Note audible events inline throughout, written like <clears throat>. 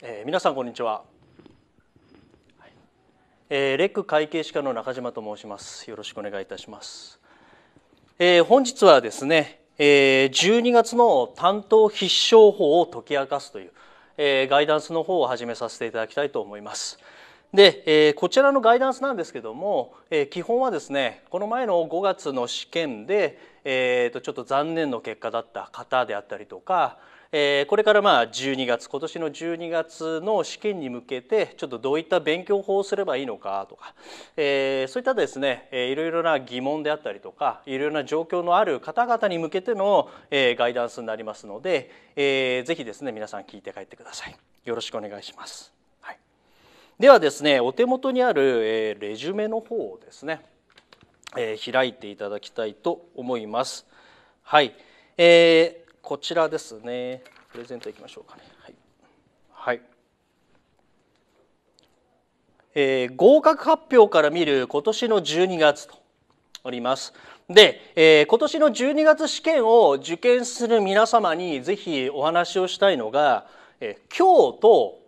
えー、皆さんこんにちは、えー、レック会計士課の中島と申しますよろしくお願いいたします、えー、本日はですね、えー、12月の担当必勝法を解き明かすという、えー、ガイダンスの方を始めさせていただきたいと思いますで、えー、こちらのガイダンスなんですけども、えー、基本はですねこの前の5月の試験で、えー、とちょっと残念の結果だった方であったりとかえー、これからまあ12月今年の12月の試験に向けてちょっとどういった勉強法をすればいいのかとか、えー、そういったですね、えー、いろいろな疑問であったりとかいろいろな状況のある方々に向けての、えー、ガイダンスになりますので、えー、ぜひですね皆さん聞いて帰ってください。よろしくお願いします。はい、ではですねお手元にある、えー、レジュメの方をですね、えー、開いていただきたいと思います。はい、えーこちらですねプレゼントいきましょうかねはい、はいえー、合格発表から見る今年の12月とおります。で、えー、今年の12月試験を受験する皆様にぜひお話をしたいのが、えー、今日と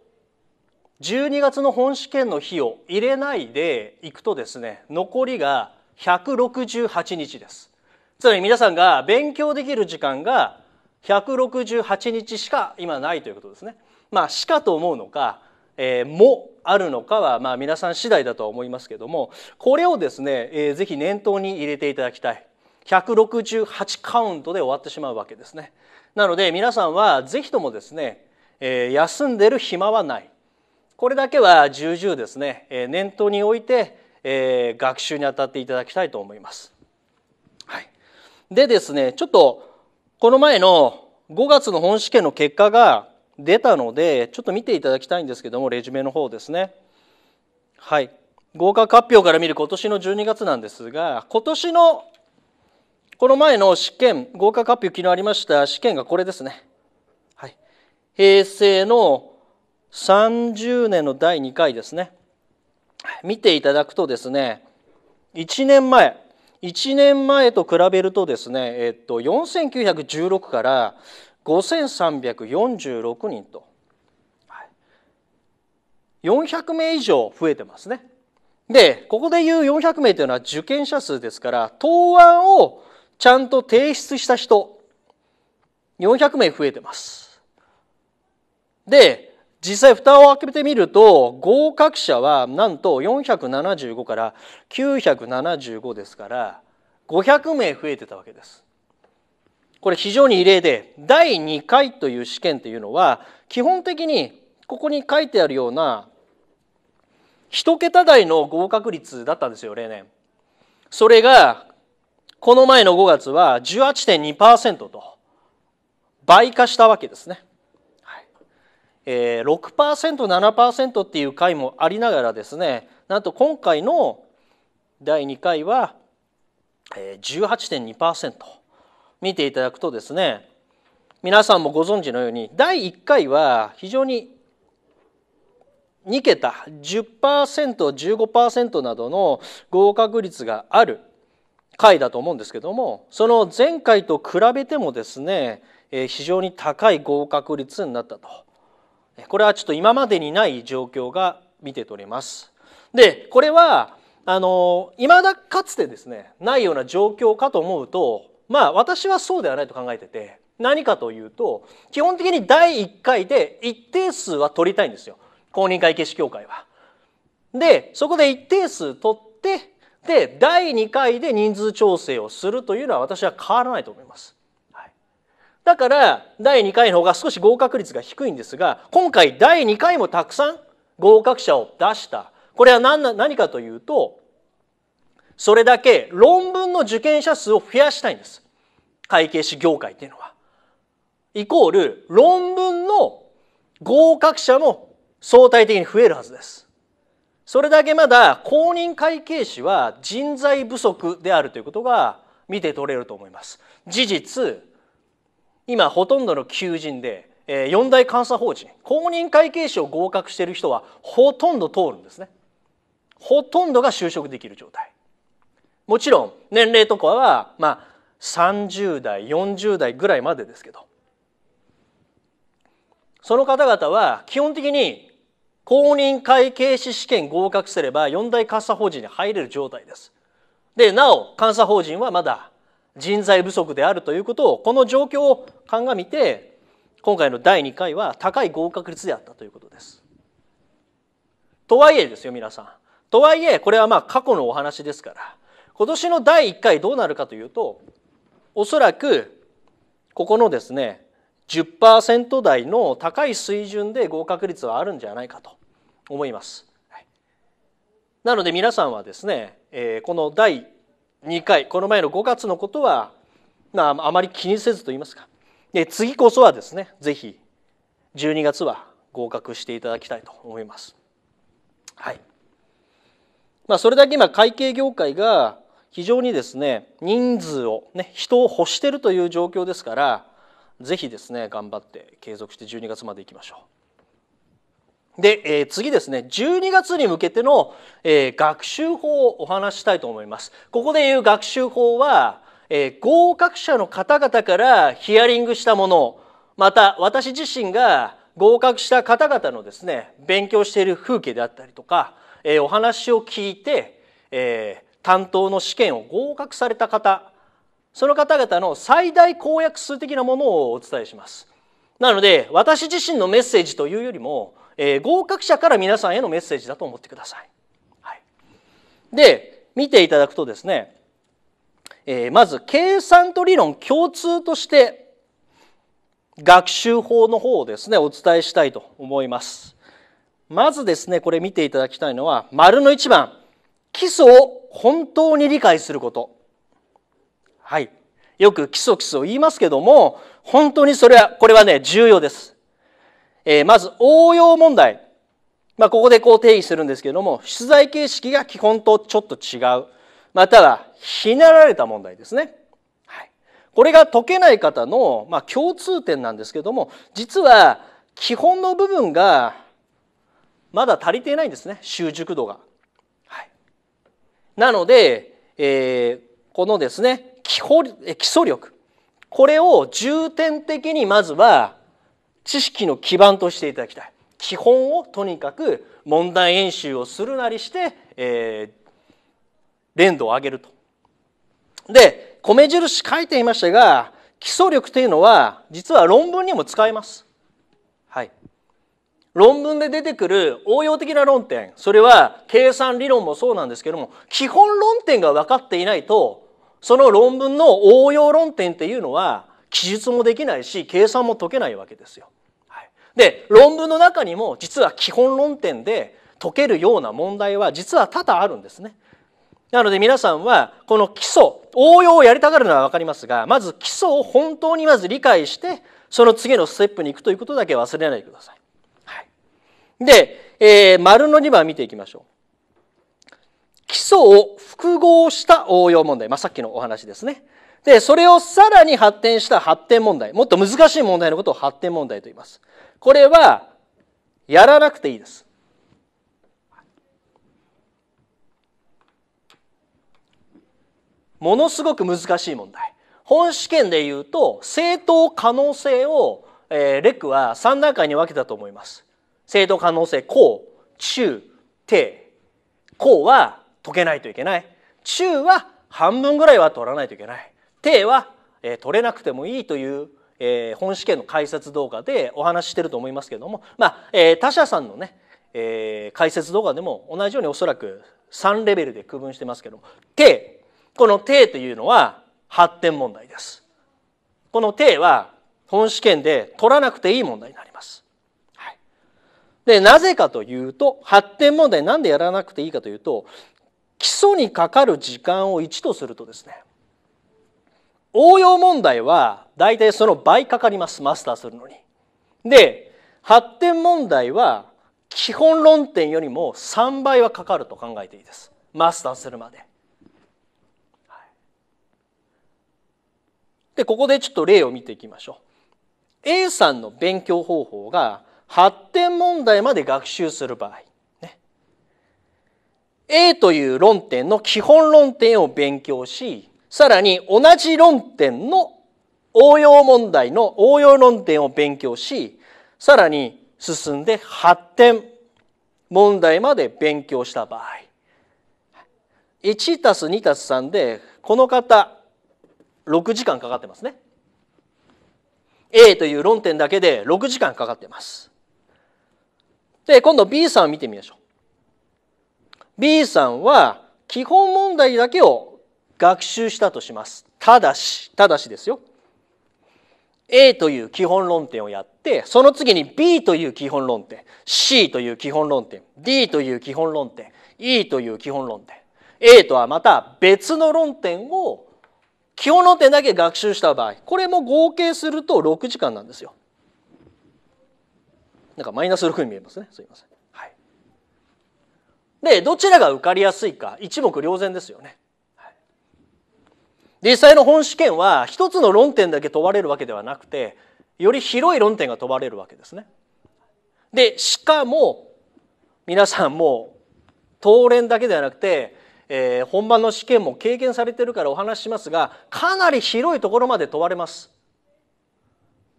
12月の本試験の日を入れないでいくとですね残りが168日です。つまり皆さんが勉強できる時間が168日しか今ないということですね。まあ、しかと思うのか、えー、もあるのかは、まあ、皆さん次第だとは思いますけどもこれをですね、えー、ぜひ念頭に入れていただきたい168カウントで終わってしまうわけですね。なので皆さんはぜひともですね、えー、休んでる暇はないこれだけは重々ですね、えー、念頭に置いて、えー、学習に当たっていただきたいと思います。はい、でですねちょっとこの前の5月の本試験の結果が出たのでちょっと見ていただきたいんですけどもレジュメの方ですねはい合格発表から見る今年の12月なんですが今年のこの前の試験合格発表昨日ありました試験がこれですね、はい、平成の30年の第2回ですね見ていただくとですね1年前1年前と比べるとですね、えっと、4916から5346人と、400名以上増えてますね。でここでいう400名というのは受験者数ですから答案をちゃんと提出した人400名増えてます。で実際蓋を開けてみると合格者はなんと475から975ですから500名増えてたわけです。これ非常に異例で第2回という試験というのは基本的にここに書いてあるような1桁台の合格率だったんですよ例年。それがこの前の5月は18.2%と倍化したわけですね。え6%、7%っていう回もありながらですねなんと今回の第2回は18.2%見ていただくとですね皆さんもご存知のように第1回は非常に2桁 10%15% などの合格率がある回だと思うんですけどもその前回と比べてもですね非常に高い合格率になったとこれはちょっと今までにない状況が見て取れます。でこれはあのいまだかつてですねないような状況かと思うとまあ私はそうではないと考えてて何かというと基本的に第1回で一定数は取りたいんですよ公認会計士協会は。でそこで一定数取ってで第2回で人数調整をするというのは私は変わらないと思います。だから第2回の方が少し合格率が低いんですが今回第2回もたくさん合格者を出したこれは何何かというとそれだけ論文の受験者数を増やしたいんです会計士業界っていうのは。イコール論文の合格者の相対的に増えるはずです。それだけまだ公認会計士は人材不足であるということが見て取れると思います。事実今ほとんどの求人で四大監査法人公認会計士を合格している人はほとんど通るんですねほとんどが就職できる状態もちろん年齢とかはまあ30代40代ぐらいまでですけどその方々は基本的に公認会計士試験合格すれば四大監査法人に入れる状態ですでなお監査法人はまだ人材不足であるということをこの状況を鑑みて今回の第2回は高い合格率であったということです。とはいえですよ皆さん。とはいえこれはまあ過去のお話ですから今年の第1回どうなるかというとおそらくここのですね10%台の高い水準で合格率はあるんじゃないかと思います。なので皆さんはですねこの第2回この前の5月のことは、まあ、あまり気にせずと言いますかで次こそはですね是非12月は合格していただきたいと思います。はいまあ、それだけ今会計業界が非常にですね人数を、ね、人を欲しているという状況ですから是非ですね頑張って継続して12月までいきましょう。で、えー、次ですね12月に向けての、えー、学習法をお話したいと思います。ここで言う学習法は、えー、合格者の方々からヒアリングしたものまた私自身が合格した方々のですね勉強している風景であったりとか、えー、お話を聞いて、えー、担当の試験を合格された方その方々の最大公約数的なものをお伝えします。なので私自身のメッセージというよりもえー、合格者から皆さんへのメッセージだと思ってください。はい、で見ていただくとですね、えー、まず計算と理論共通として学習法の方をですねお伝えしたいと思います。まずですねこれ見ていただきたいのは丸の1番基礎を本当に理解すること。はい、よく基礎基礎を言いますけども本当にそれはこれはね重要です。えー、まず応用問題、まあ、ここでこう定義するんですけれども出題形式が基本とちょっと違うまたはひなられた問題ですね。はい、これが解けない方の、まあ、共通点なんですけども実は基本の部分がまだ足りてないんですね習熟度が。はい、なので、えー、このですね基礎力これを重点的にまずは知識の基盤としていただきたい基本をとにかく問題演習をするなりして、えー、連度を上げると。で米印書いていましたが基礎力というのは実は論文にも使えます。はい、論文で出てくる応用的な論点それは計算理論もそうなんですけども基本論点が分かっていないとその論文の応用論点っていうのは記述もできないし計算も解けないわけですよ。はい、で論文の中にも実は基本論点で解けるような問題は実は多々あるんですね。なので皆さんはこの基礎応用をやりたがるのは分かりますがまず基礎を本当にまず理解してその次のステップに行くということだけ忘れないでください。はい、で、えー、丸の2番見ていきましょう。基礎を複合した応用問題、まあ、さっきのお話ですねで、それをさらに発展した発展問題、もっと難しい問題のことを発展問題と言います。これは、やらなくていいです。ものすごく難しい問題。本試験でいうと、正当可能性を、えー、レクは3段階に分けたと思います。正当可能性、こう、中、低。こうは解けないといけない。中は半分ぐらいは取らないといけない。定は、え取れなくてもいいという、え本試験の解説動画でお話ししてると思いますけども、まあえ他社さんのね、え解説動画でも同じようにおそらく3レベルで区分してますけども定この定というのは発展問題です。この定は本試験で取らなくていい問題になります。はい、でなぜかというと発展問題なんでやらなくていいかというと基礎にかかる時間を1とするとですね応用問題は大体その倍かかりますマスターするのに。で発展問題は基本論点よりも3倍はかかると考えていいですマスターするまで。でここでちょっと例を見ていきましょう。A さんの勉強方法が発展問題まで学習する場合、ね、A という論点の基本論点を勉強しさらに同じ論点の応用問題の応用論点を勉強しさらに進んで発展問題まで勉強した場合1たす2たす3でこの方6時間かかってますね。A という論点だけで6時間かかってます。で今度 B さんを見てみましょう。B さんは基本問題だけを学習したとしますただしただしですよ A という基本論点をやってその次に B という基本論点 C という基本論点 D という基本論点 E という基本論点 A とはまた別の論点を基本論点だけ学習した場合これも合計すると6時間なんですよ。なんかマイナス6に見えますねすいません。はい、でどちらが受かりやすいか一目瞭然ですよね。実際の本試験は一つの論点だけ問われるわけではなくてより広い論点が問われるわけですね。でしかも皆さんも当連だけではなくて、えー、本番の試験も経験されてるからお話ししますがかなり広いところまで問われます。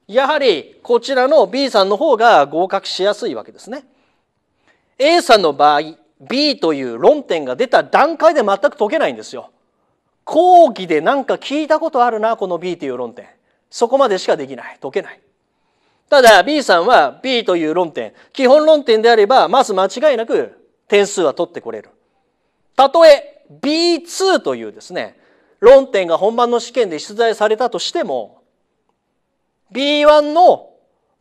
やはりこちらの B さんの方が合格しやすいわけですね。A さんの場合 B という論点が出た段階で全く解けないんですよ。講義で何か聞いたことあるなこの B という論点そこまでしかできない解けないただ B さんは B という論点基本論点であればまず間違いなく点数は取ってこれるたとえ B2 というですね論点が本番の試験で出題されたとしても B1 の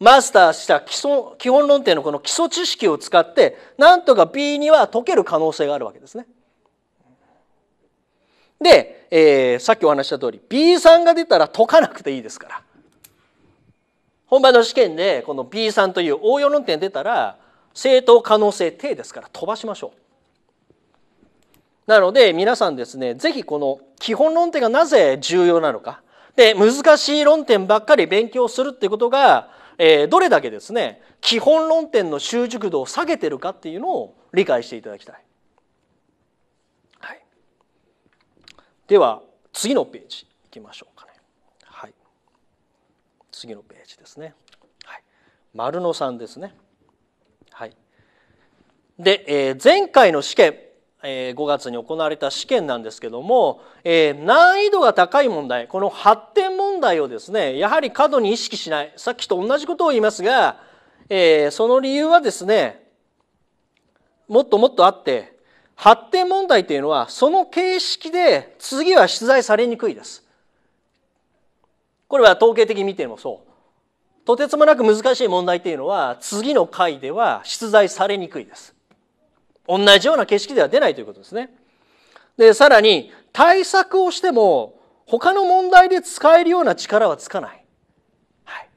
マスターした基礎基本論点のこの基礎知識を使ってなんとか B には解ける可能性があるわけですね。で、えー、さっきお話した通り B3 が出たら解かなくていいですから本番の試験でこの B3 という応用論点出たら正当可能性定ですから飛ばしましょうなので皆さんですね是非この基本論点がなぜ重要なのかで難しい論点ばっかり勉強するってことが、えー、どれだけですね基本論点の習熟度を下げてるかっていうのを理解していただきたい。では次のページいきましょうかね。はい、次のページですね。はい、丸の3ですね。はい、で、えー、前回の試験、えー、5月に行われた試験なんですけども、えー、難易度が高い問題この発展問題をですねやはり過度に意識しないさっきと同じことを言いますが、えー、その理由はですねもっともっとあって発展問題というのはその形式で次は出題されにくいです。これは統計的に見てもそう。とてつもなく難しい問題というのは次の回では出題されにくいです。同じような形式では出ないということですね。で、さらに対策をしても他の問題で使えるような力はつかない。はい、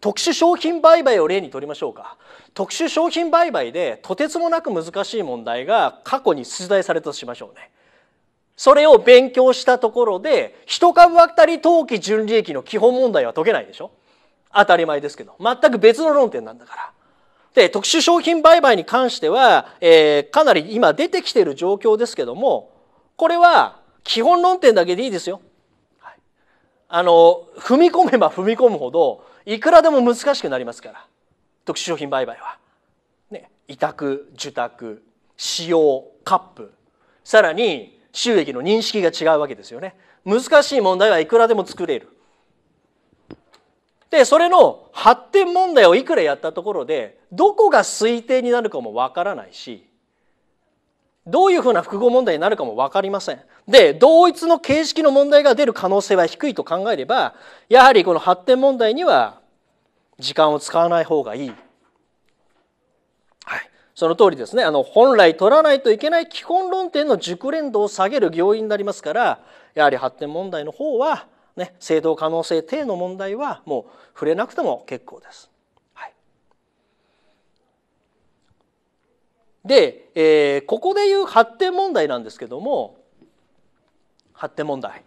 特殊商品売買を例にとりましょうか。特殊商品売買でとてつもなく難しい問題が過去に出題されたとしましょうね。それを勉強したところで一株当たり当期純利益の基本問題は解けないでしょ当たり前ですけど全く別の論点なんだから。で特殊商品売買に関しては、えー、かなり今出てきている状況ですけどもこれは基本論点だけでいいですよ。はい、あの踏み込めば踏み込むほどいくらでも難しくなりますから。特殊商品売買は、ね、委託受託使用カップさらに収益の認識が違うわけですよね難しい問題はいくらでも作れるでそれの発展問題をいくらやったところでどこが推定になるかもわからないしどういうふうな複合問題になるかも分かりません。で、同一の形式の問題が出る可能性は低いと考えれば、やはりこの発展問題には時間を使わない方がいい。はい、その通りですねあの本来取らないといけない基本論点の熟練度を下げる要因になりますからやはり発展問題の方は、ね、正当可能性定の問題はもう触れなくても結構です。はい、で、えー、ここでいう発展問題なんですけども発展問題、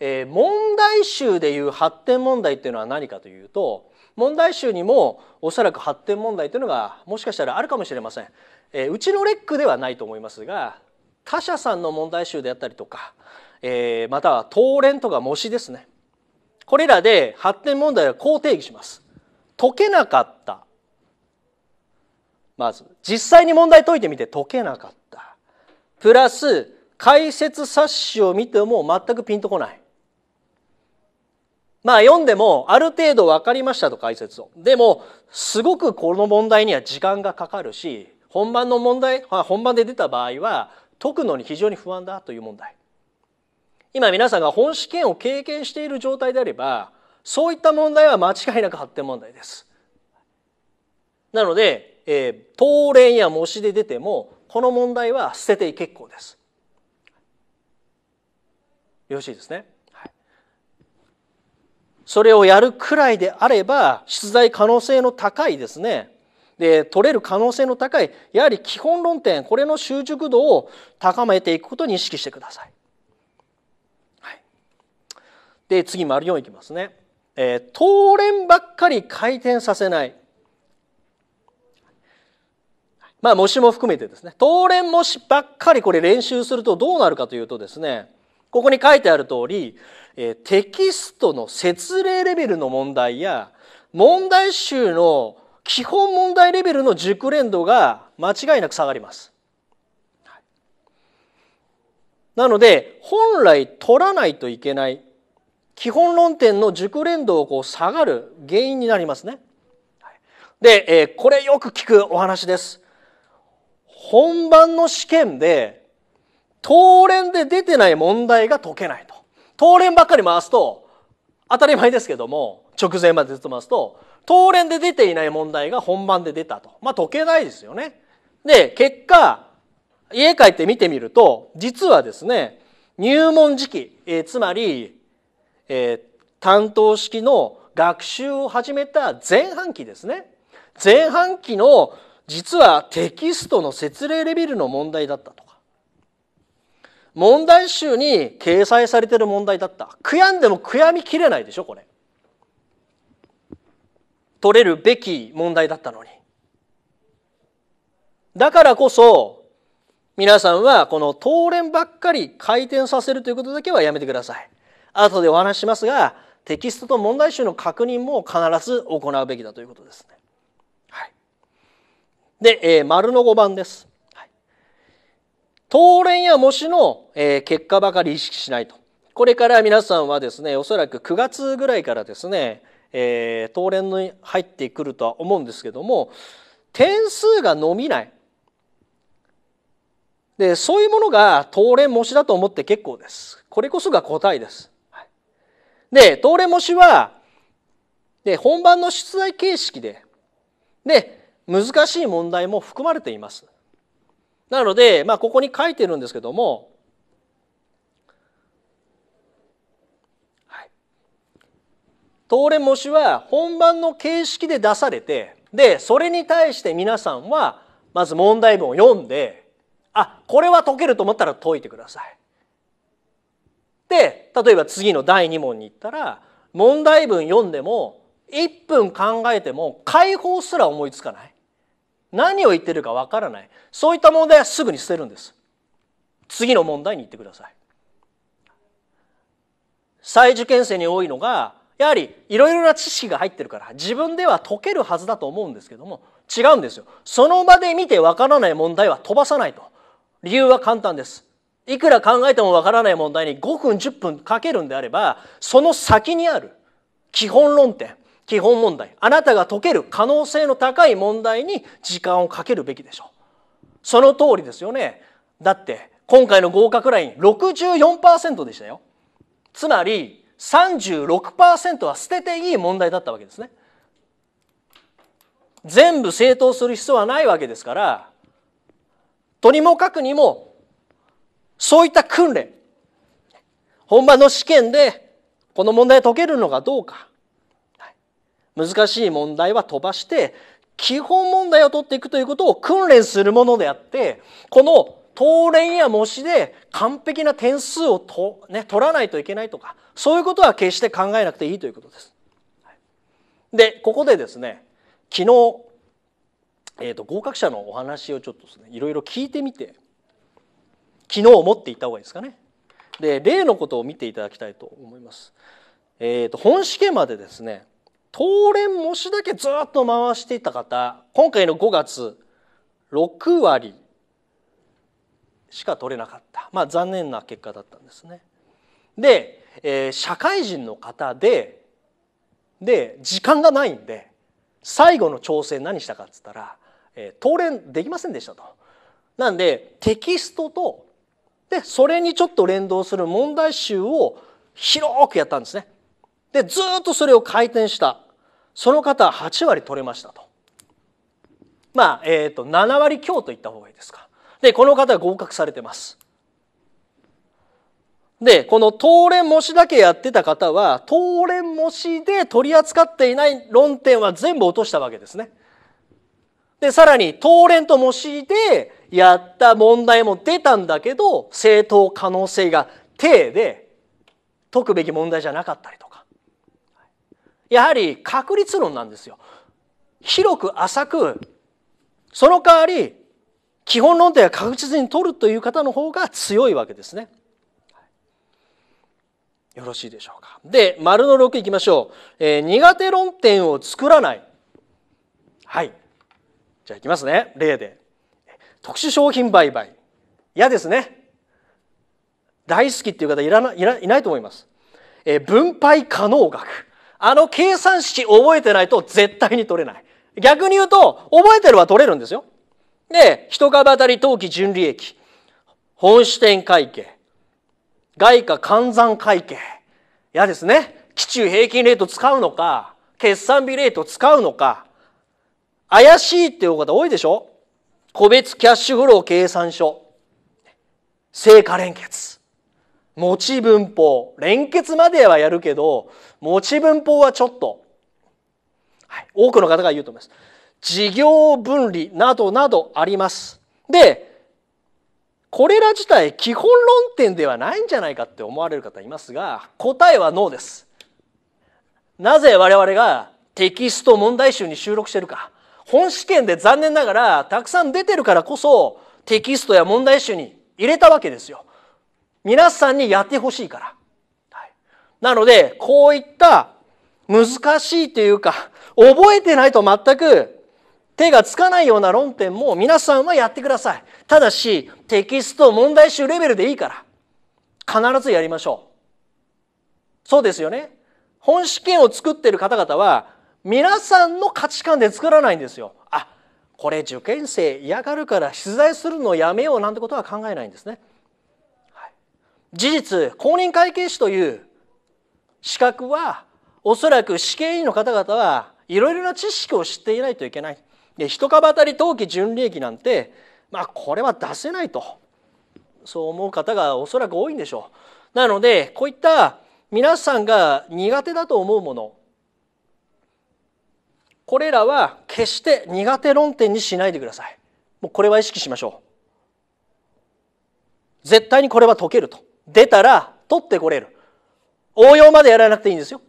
えー、問題集でいう発展問題っていうのは何かというと問題集にもおそらく発展問題というのがもしかしたらあるかもしれません、えー、うちのレックではないと思いますが他社さんの問題集であったりとか、えー、または東連とか模試ですねこれらで発展問題はこう定義します解けなかったまず実際に問題解いてみて解けなかったプラス解説冊子を見ても全くピンとこないまあ読んでもある程度分かりましたと解説を。でもすごくこの問題には時間がかかるし本番の問題本番で出た場合は解くのに非常に不安だという問題。今皆さんが本試験を経験している状態であればそういった問題は間違いなく発展問題です。なので、えー、当連や模試で出てもこの問題は捨てて結構です。よろしいですね。それをやるくらいであれば出題可能性の高いですねで取れる可能性の高いやはり基本論点これの習熟度を高めていくことに意識してください。はい、で次丸4いきますね。えー、当連ばっかり回転させない。まあ模試も含めてですね。当連模試ばっかりこれ練習するとどうなるかというとですねここに書いてある通り、テキストの説明レベルの問題や、問題集の基本問題レベルの熟練度が間違いなく下がります。なので、本来取らないといけない基本論点の熟練度をこう下がる原因になりますね。で、えこれよく聞くお話です。本番の試験で当連で出てない問題が解けないと。当連ばっかり回すと、当たり前ですけども、直前までずっと回すと、当連で出ていない問題が本番で出たと。まあ解けないですよね。で、結果、家帰って見てみると、実はですね、入門時期、えー、つまり、えー、担当式の学習を始めた前半期ですね。前半期の実はテキストの説明レベルの問題だったと。問題集に掲載されてる問題だった悔やんでも悔やみきれないでしょこれ取れるべき問題だったのにだからこそ皆さんはこの当連ばっかり回転させるということだけはやめてください後でお話ししますがテキストと問題集の確認も必ず行うべきだということですね。はい、で、えー、丸の5番です。当連や模試の、えー、結果ばかり意識しないと。これから皆さんはですね、おそらく9月ぐらいからですね、えー、当連に入ってくるとは思うんですけども、点数が伸びない。で、そういうものが当連模試だと思って結構です。これこそが答えです。はい、で、当連模試は、で、本番の出題形式で、で、難しい問題も含まれています。なので、まあ、ここに書いてるんですけども、はい、通れ模試は本番の形式で出されてでそれに対して皆さんはまず問題文を読んであこれは解けると思ったら解いてください。で例えば次の第2問に行ったら問題文読んでも1分考えても解放すら思いつかない。何を言ってるかわからないそういった問題はすぐに捨てるんです次の問題に行ってください再受験生に多いのがやはりいろいろな知識が入ってるから自分では解けるはずだと思うんですけども違うんですよその場で見てわからない問題は飛ばさないと理由は簡単ですいくら考えてもわからない問題に5分10分かけるんであればその先にある基本論点基本問題あなたが解ける可能性の高い問題に時間をかけるべきでしょうその通りですよねだって今回の合格ライン64%でしたよつまり36%は捨てていい問題だったわけですね全部正当する必要はないわけですからとにもかくにもそういった訓練本番の試験でこの問題解けるのかどうか難しい問題は飛ばして基本問題を取っていくということを訓練するものであってこの当連や模試で完璧な点数をと、ね、取らないといけないとかそういうことは決して考えなくていいということです。でここでですね昨日、えーと、合格者のお話をちょっとですねいろいろ聞いてみて昨日持っていった方がいいですかね。で例のことを見ていただきたいと思います。えーと本試験までですね当連模試だけずっと回していた方今回の5月6割しか取れなかった、まあ、残念な結果だったんですね。で、えー、社会人の方でで時間がないんで最後の調整何したかっつったら、えー、できませんでしたと。なんでテキストとでそれにちょっと連動する問題集を広くやったんですね。でずっとそれを回転したその方8割取れましたと。まあ、えっ、と、7割強と言った方がいいですか。で、この方合格されてます。で、この当連模試だけやってた方は、当連模試で取り扱っていない論点は全部落としたわけですね。で、さらに、当連と模試でやった問題も出たんだけど、正当可能性が低で、解くべき問題じゃなかったりと。やはり確率論なんですよ。広く浅くその代わり基本論点は確実に取るという方の方が強いわけですね。よろしいでしょうか。で、丸の6いきましょう。えー、苦手論点を作らない。はい。じゃあいきますね。例で。特殊商品売買。嫌ですね。大好きっていう方いらないないと思います。えー、分配可能額。あの計算式覚えてないと絶対に取れない。逆に言うと、覚えてれば取れるんですよ。で、一株当たり当期純利益、本支店会計、外貨換算会計。嫌ですね。基中平均レート使うのか、決算日レート使うのか、怪しいっていう方多いでしょ個別キャッシュフロー計算書、成果連結。持ち文法連結まではやるけど持ち文法はちょっと、はい、多くの方が言うと思います事業分離などなどありますでこれら自体基本論点ではないんじゃないかって思われる方いますが答えはノーですなぜ我々がテキスト問題集に収録してるか本試験で残念ながらたくさん出てるからこそテキストや問題集に入れたわけですよ皆さんにやってほしいから、はい、なのでこういった難しいというか覚えてないと全く手がつかないような論点も皆さんはやってくださいただしテキスト問題集レベルでいいから必ずやりましょうそうですよね本試験を作ってる方々は皆さんの価値観で作らないんですよあこれ受験生嫌がるから取材するのをやめようなんてことは考えないんですね事実公認会計士という資格はおそらく試験員の方々はいろいろな知識を知っていないといけないで一株当たり当期純利益なんてまあこれは出せないとそう思う方がおそらく多いんでしょうなのでこういった皆さんが苦手だと思うものこれらは決して苦手論点にしないでくださいもうこれは意識しましょう絶対にこれは解けると出たら取ってこれる応用までやらなくていいんですよ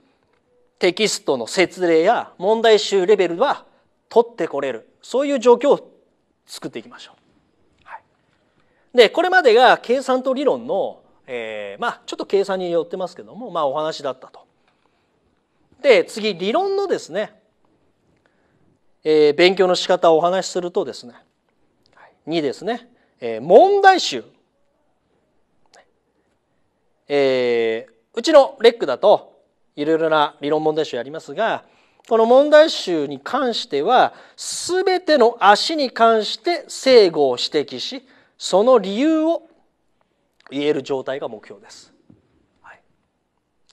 テキストの説明や問題集レベルは取ってこれるそういう状況を作っていきましょう。はい、でこれまでが計算と理論の、えー、まあちょっと計算によってますけども、まあ、お話だったと。で次理論のですね、えー、勉強の仕方をお話しするとですね2ですね、えー、問題集えー、うちのレックだといろいろな理論問題集やりますがこの問題集に関しては全ての足に関して正誤を指摘しその理由を言える状態が目標です。はい、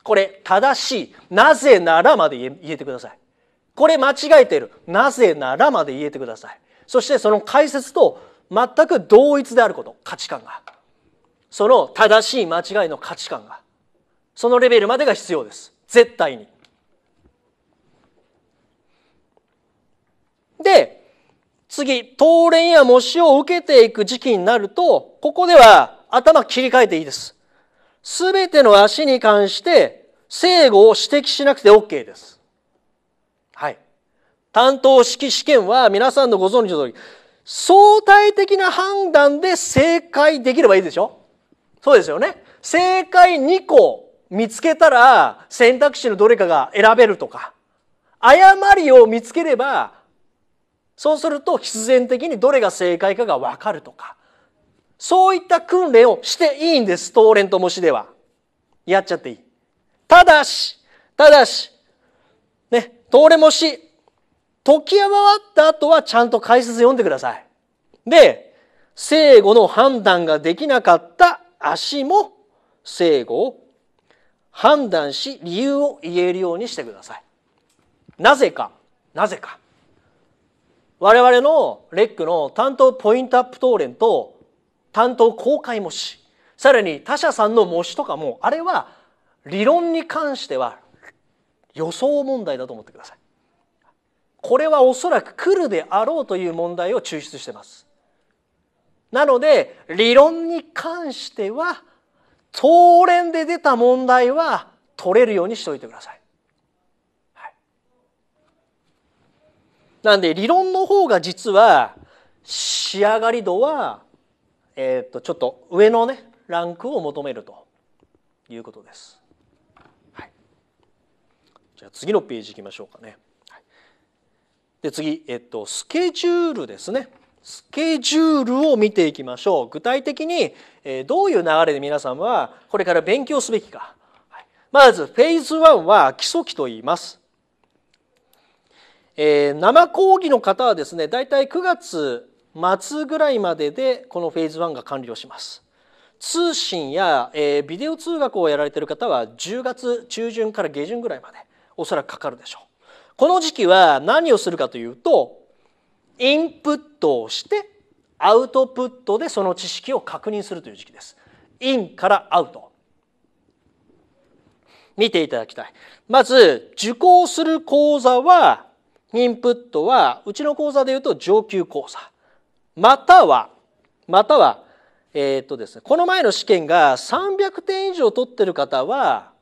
これ正しい「なぜなら」まで言えてください。これ間違えてる「なぜなら」まで言えてください。そしてその解説と全く同一であること価値観が。その正しい間違いの価値観がそのレベルまでが必要です絶対に。で次当連や模試を受けていく時期になるとここでは頭切り替えていいです。すべての足に関して正誤を指摘しなくて OK です。はい。担当式試験は皆さんのご存知の通り相対的な判断で正解できればいいでしょそうですよね。正解2個見つけたら選択肢のどれかが選べるとか、誤りを見つければ、そうすると必然的にどれが正解かがわかるとか、そういった訓練をしていいんです、トーレント模試では。やっちゃっていい。ただし、ただし、ね、当連模試、解き終わった後はちゃんと解説読んでください。で、正誤の判断ができなかった足も正語を判断し理由を言えるようにしてください。なぜかなぜか我々のレックの担当ポイントアップ当連と担当公開模試さらに他社さんの模試とかもあれは理論に関しては予想問題だと思ってください。これはおそらく来るであろうという問題を抽出してます。なので理論に関しては当連で出た問題は取れるようにしておいてください。はい、なんで理論の方が実は仕上がり度は、えー、っとちょっと上のねランクを求めるということです。じゃあ次のページいきましょうかね。はい、で次、えっと、スケジュールですね。スケジュールを見ていきましょう具体的にどういう流れで皆さんはこれから勉強すべきかまずフェーズ1は基礎期と言いますえー、生講義の方はですね大体9月末ぐらいまででこのフェーズ1が完了します通信や、えー、ビデオ通学をやられている方は10月中旬から下旬ぐらいまでおそらくかかるでしょうこの時期は何をするかというとインプットをしてアウトプットでその知識を確認するという時期です。インからアウト。見ていただきたい。まず、受講する講座は、インプットは、うちの講座で言うと上級講座。または、または、えー、っとですね、この前の試験が300点以上取ってる方は、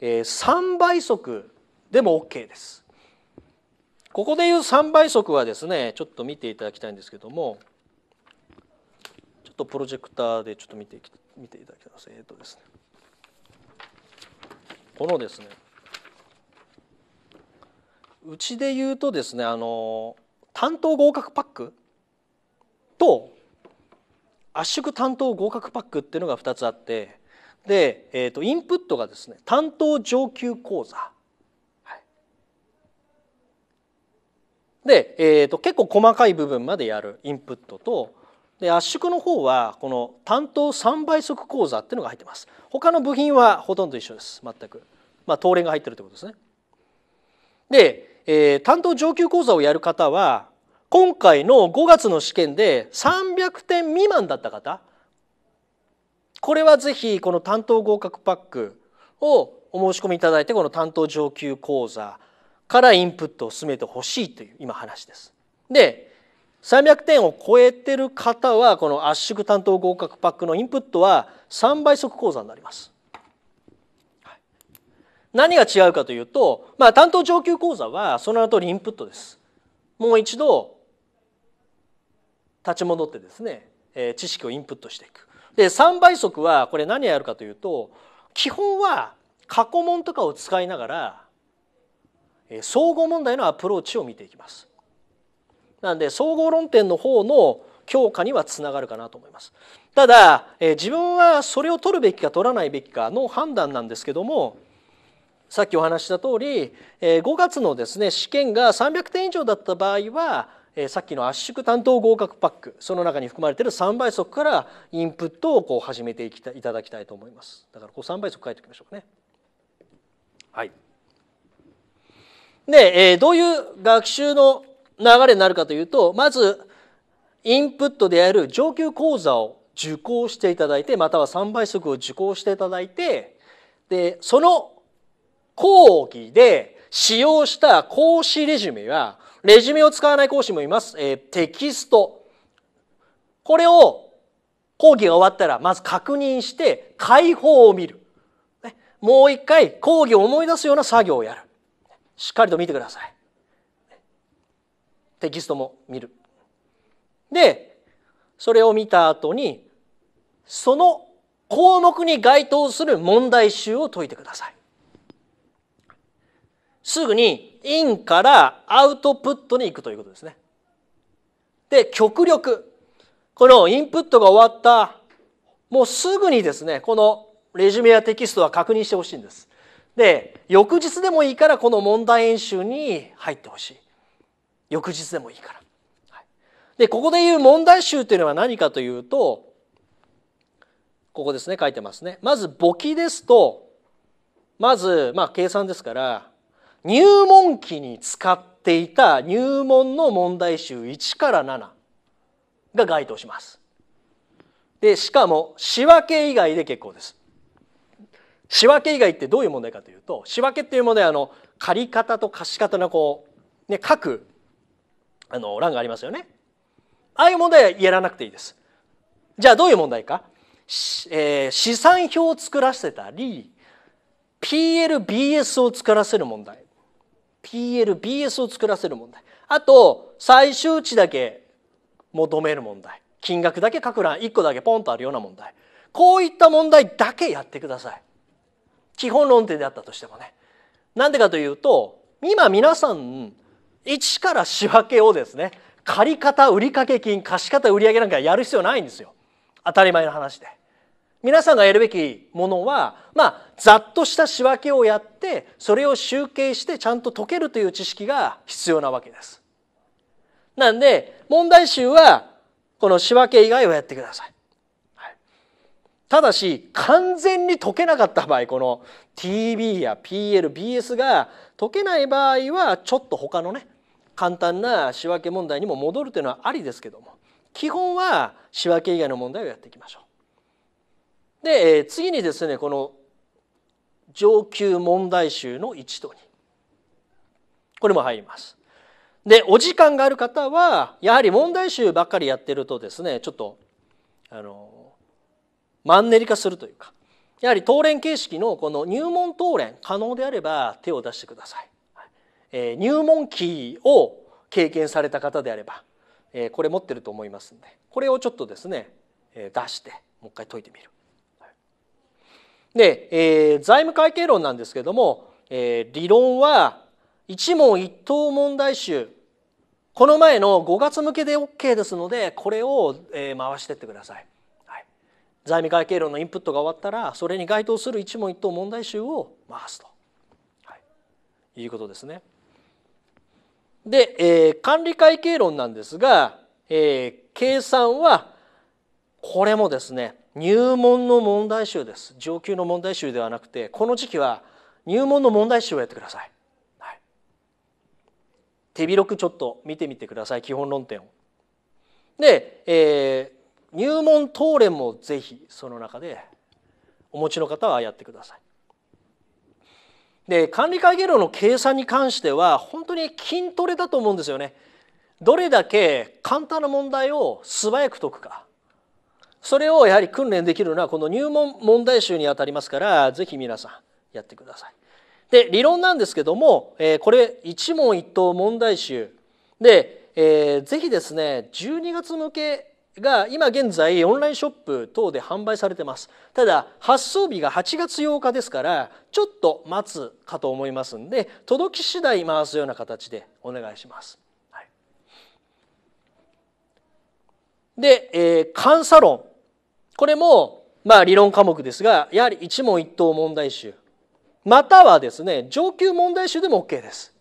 えー、3倍速でも OK です。ここでいう3倍速はですねちょっと見ていただきたいんですけどもちょっとプロジェクターでちょっと見て見ていただきますえっ、ー、とですねこのですねうちでいうとですねあの担当合格パックと圧縮担当合格パックっていうのが2つあってで、えーとインプットがですね担当上級講座で、えーと、結構細かい部分までやるインプットとで圧縮の方はこの担当3倍速講座っていうのが入ってます他の部品はほとんど一緒です全く、まあ、当連が入ってるってことですねで、えー、担当上級講座をやる方は今回の5月の試験で300点未満だった方これはぜひこの担当合格パックをお申し込みいただいてこの担当上級講座からインプットを進めてほしいという今話です。で300点を超えてる方はこの圧縮担当合格パックのインプットは3倍速講座になります。何が違うかというと、まあ、担当上級講座はその後にインプットです。もう一度立ち戻ってですね、えー、知識をインプットしていく。で3倍速はこれ何をやるかというと基本は過去問とかを使いながら総合問題のアプローチを見ていきますなんで総合論点の方の強化にはつながるかなと思いますただ自分はそれを取るべきか取らないべきかの判断なんですけどもさっきお話した通り5月のですね試験が300点以上だった場合はさっきの圧縮担当合格パックその中に含まれている3倍速からインプットをこう始めていただきたいと思いますだからこう3倍速書いておきましょうかねはい。で、えー、どういう学習の流れになるかというとまずインプットである上級講座を受講していただいてまたは3倍速を受講していただいてでその講義で使用した講師レジュメやレジュメを使わない講師もいます、えー、テキストこれを講義が終わったらまず確認して解放を見るもう一回講義を思い出すような作業をやるしっかりと見てくださいテキストも見るでそれを見た後にその項目に該当する問題集を解いてくださいすぐにインからアウトプットに行くということですねで極力このインプットが終わったもうすぐにですねこのレジュメやテキストは確認してほしいんですで翌日でもいいからこの問題演習に入ってほしい翌日でもいいから。はい、でここでいう問題集というのは何かというとここですね書いてますね。まず簿記ですとまずまあ計算ですから入門期に使っていた入門の問題集1から7が該当します。でしかも仕分け以外で結構です。仕分け以外ってどういう問題かというと仕分けっていう問題はあの借方と貸方のこう、ね、書くあの欄がありますよね。ああいう問題はやらなくていいです。じゃあどういう問題か、えー、資産表を作らせたり PLBS を作らせる問題 PLBS を作らせる問題あと最終値だけ求める問題金額だけ書く欄1個だけポンとあるような問題こういった問題だけやってください。基本論点であったとしてもねなんでかというと今皆さん一から仕分けをですね借方売掛金貸方売上なんかやる必要ないんですよ当たり前の話で皆さんがやるべきものはまあざっとした仕分けをやってそれを集計してちゃんと解けるという知識が必要なわけですなんで問題集はこの仕分け以外をやってくださいただし完全に解けなかった場合この TB や PLBS が解けない場合はちょっと他のね簡単な仕分け問題にも戻るというのはありですけども基本は仕分け以外の問題をやっていきましょう。で次にですねこの上級問題集の1と2これも入ります。でお時間がある方はやはり問題集ばっかりやってるとですねちょっとあのマンネリ化するというかやはり当連形式のこの入門当連可能であれば手を出してください。えー、入門期を経験された方であれば、えー、これ持ってると思いますんでこれをちょっとですね、えー、出してもう一回解いてみる。で、えー、財務会計論なんですけども、えー、理論は一問一答問題集この前の5月向けで OK ですのでこれを、えー、回してってください。財務会計論のインプットが終わったらそれに該当する一問一答問題集を回すと、はい、いうことですね。で、えー、管理会計論なんですが、えー、計算はこれもですね入門の問題集です上級の問題集ではなくてこの時期は入門の問題集をやってください。はい、手広くちょっと見てみてください基本論点を。で、えー、入門当連もぜひその中でお持ちの方はやってください。で管理会議論の計算に関しては本当に筋トレだと思うんですよね。どれだけ簡単な問題を素早く解くかそれをやはり訓練できるのはこの入門問題集にあたりますからぜひ皆さんやってください。で理論なんですけども、えー、これ一問一答問題集で、えー、ぜひですね12月向けが今現在オンラインショップ等で販売されてますただ発送日が8月8日ですからちょっと待つかと思いますんで届き次第回すような形でお願いします。はい、で、えー、監査論これもまあ理論科目ですがやはり一問一答問題集またはですね上級問題集でも OK です。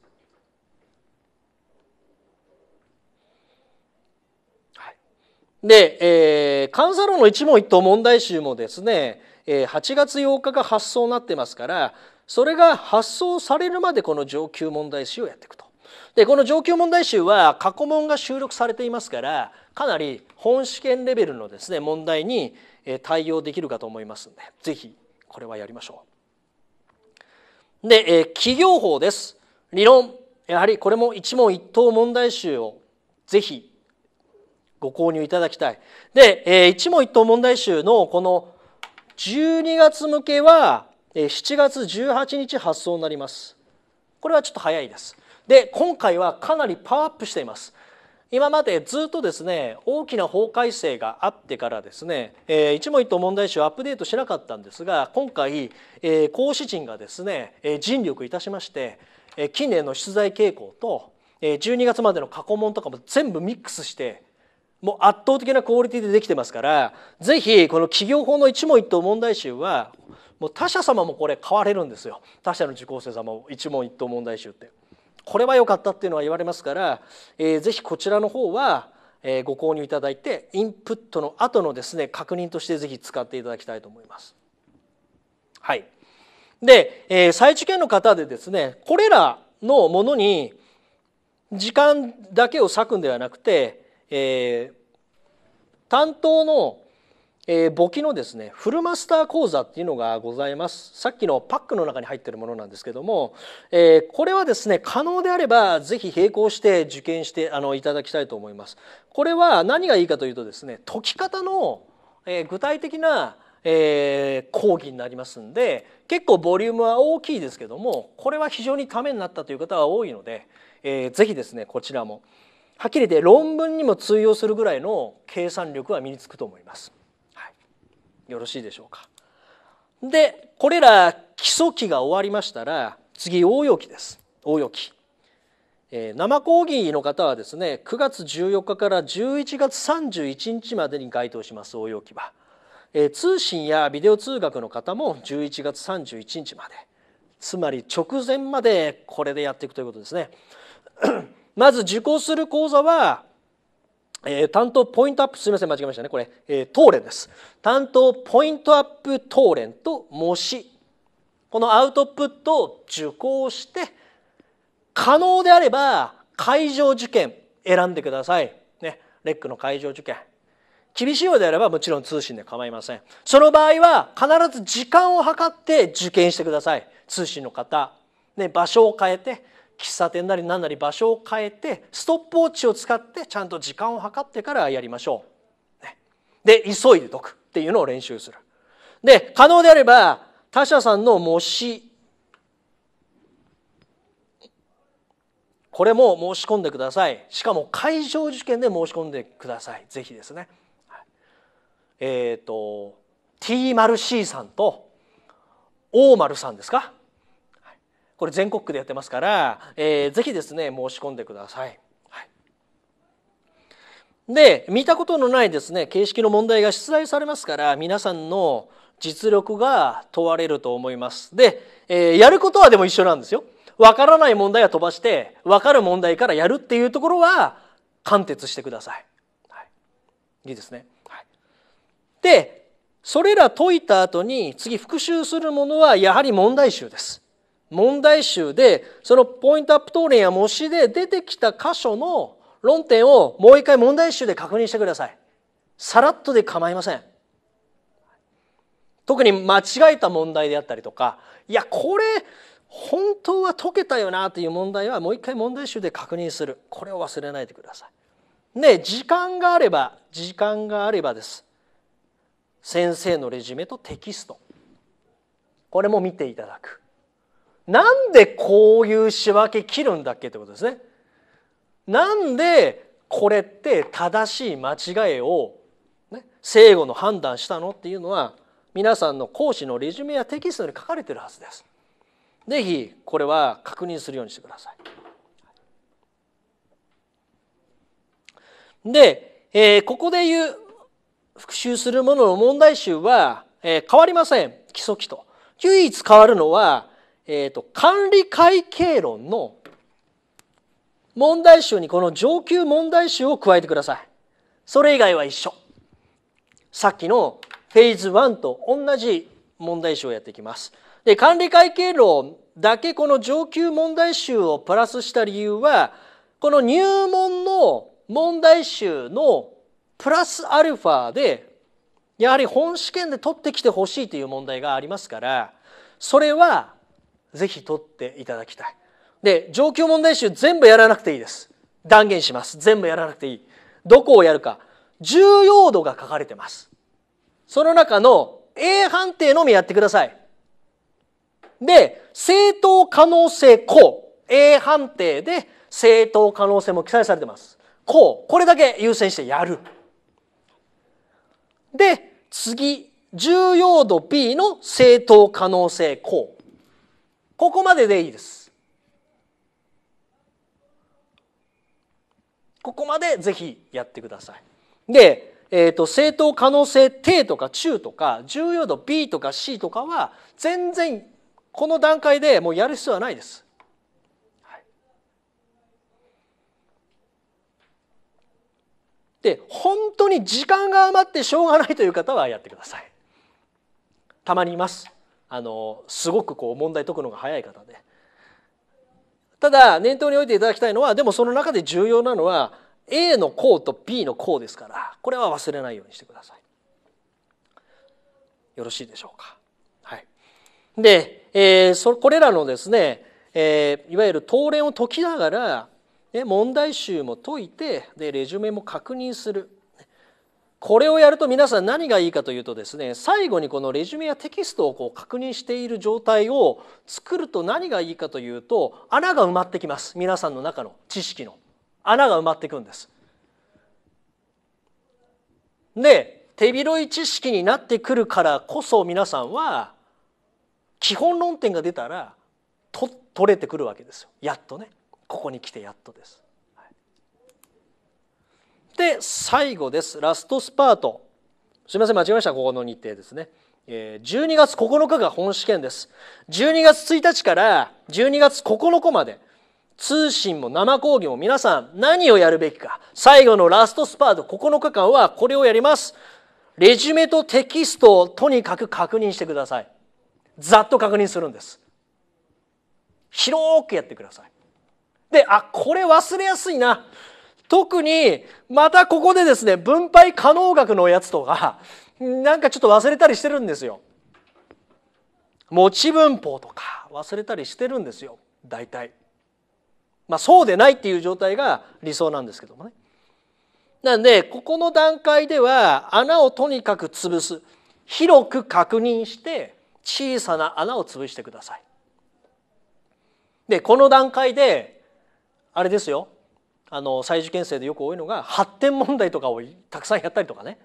で、えー、監査論の一問一答問題集もですね、えー、8月8日が発送になってますからそれが発送されるまでこの上級問題集をやっていくと。でこの上級問題集は過去問が収録されていますからかなり本試験レベルのですね問題に対応できるかと思いますので是非これはやりましょう。で、えー、企業法です。理論やはりこれも一問一答問題集を是非ご購入いただきたい。で、えー、一問一答問題集のこの12月向けは7月18日発送になります。これはちょっと早いです。で、今回はかなりパワーアップしています。今までずっとですね大きな法改正があってからですね、えー、一問一答問題集アップデートしなかったんですが今回、えー、講師陣がですね、えー、尽力いたしまして、えー、近年の出題傾向と、えー、12月までの過去問とかも全部ミックスしてもう圧倒的なクオリティでできてますからぜひこの企業法の一問一答問題集はもう他社様もこれ買われるんですよ他社の受講生様を一問一答問題集ってこれは良かったっていうのは言われますから、えー、ぜひこちらの方は、えー、ご購入いただいてインプットの後のですね確認としてぜひ使っていただきたいと思います。はいで、えー、再受験の方でですねこれらのものに時間だけを割くんではなくてえー、担当の、えー、簿記のですねフルマスター講座っていうのがございますさっきのパックの中に入ってるものなんですけども、えー、これはですね可能であれば是非並行して受験してあのいただきたいと思いますこれは何がいいかというとですね解き方の、え具体的なえー、講義になりますんで結構ボリュームは大きいですけどもこれは非常にためになったという方は多いので、えー、ぜひですねこちらもはっきり言って論文にも通用するぐらいの計算力は身につくと思います。はい、よろしいでしょうか。でこれら基礎期が終わりましたら次応用期です応用期。えー、生講義の方はですね9月14日から11月31日までに該当します応用期は、えー、通信やビデオ通学の方も11月31日までつまり直前までこれでやっていくということですね。まず受講する講座は、えー、担当ポイントアップすみません間違えましたねこれ、えー、当連です担当ポイントアップ当連と模試このアウトプットを受講して可能であれば会場受験選んでくださいねレックの会場受験厳しいようであればもちろん通信で構いませんその場合は必ず時間を計って受験してください通信の方、ね、場所を変えて喫茶店なり何なり場所を変えてストップウォッチを使ってちゃんと時間を計ってからやりましょう。ね、で急いで解くっていうのを練習する。で可能であれば他者さんの模試これも申し込んでくださいしかも会場受験で申し込んでくださいぜひですね。えっ、ー、と T 丸 C さんと O 丸さんですかこれ全国区でやってますから、えー、ぜひですね申し込んでください。はい、で見たことのないですね形式の問題が出題されますから皆さんの実力が問われると思います。で、えー、やることはでも一緒なんですよ。わからない問題は飛ばしてわかる問題からやるっていうところは貫徹してください。はい、いいですね。はい、でそれら解いた後に次復習するものはやはり問題集です。問題集でそのポイントアップ答練や模試で出てきた箇所の論点をもう一回問題集で確認してください。さらっとで構いません。特に間違えた問題であったりとかいやこれ本当は解けたよなという問題はもう一回問題集で確認するこれを忘れないでください。ね時間があれば時間があればです先生のレジュメとテキストこれも見ていただく。なんでこういう仕分け切るんだっけってことですね。なんでこれって正しい間違いを、ね、正誤の判断したのっていうのは皆さんの講師のレジュメやテキストに書かれてるはずです。ぜひこれは確認するようにしてください。で、えー、ここでいう復習するものの問題集は、えー、変わりません基礎基と。唯一変わるのはえーと、と管理会計論の問題集にこの上級問題集を加えてください。それ以外は一緒。さっきのフェーズ1と同じ問題集をやっていきます。で管理会計論だけこの上級問題集をプラスした理由はこの入門の問題集のプラスアルファでやはり本試験で取ってきてほしいという問題がありますからそれはぜひ取っていただきたいで状況問題集全部やらなくていいです断言します全部やらなくていいどこをやるか重要度が書かれてますその中の A 判定のみやってくださいで正当可能性こう。A 判定で正当可能性も記載されてますこう。これだけ優先してやるで次重要度 B の正当可能性こう。ここまででいいですここまでぜひやってくださいで、えーと、と正当可能性低とか中とか重要度 B とか C とかは全然この段階でもうやる必要はないですで本当に時間が余ってしょうがないという方はやってください。たまにいます。あのすごくこう問題解くのが早い方でただ念頭に置いていただきたいのはでもその中で重要なのは A の項と B の項ですからこれは忘れないようにしてください。よろしいでしょうか。はい、で、えー、そこれらのですね、えー、いわゆる答練を解きながら、問題集も解いてでレジュメも確認するこれをやると皆さん何がいいかというとですね最後にこのレジュメやテキストをこう確認している状態を作ると何がいいかというと穴が埋まってきます皆さんの中の知識の穴が埋まっていくんです。で手広い知識になってくるからこそ皆さんは基本論点が出たらと取れてくるわけですよやっとねここに来てやっとです。して最後ですラストスパートすみません間違えましたここの日程ですね12月9日が本試験です12月1日から12月9日まで通信も生講義も皆さん何をやるべきか最後のラストスパート9日間はこれをやりますレジュメとテキストをとにかく確認してくださいざっと確認するんです広くやってくださいであこれ忘れやすいな特にまたここでですね分配可能額のやつとかなんかちょっと忘れたりしてるんですよ。持ち分法とか忘れたりしてるんですよ大体。まあ、そうでないっていう状態が理想なんですけどもね。なんでここの段階では穴をとにかく潰す広く確認して小さな穴を潰してください。でこの段階であれですよあの再受験生でよく多いのが発展問題とかをたくさんやったりとかね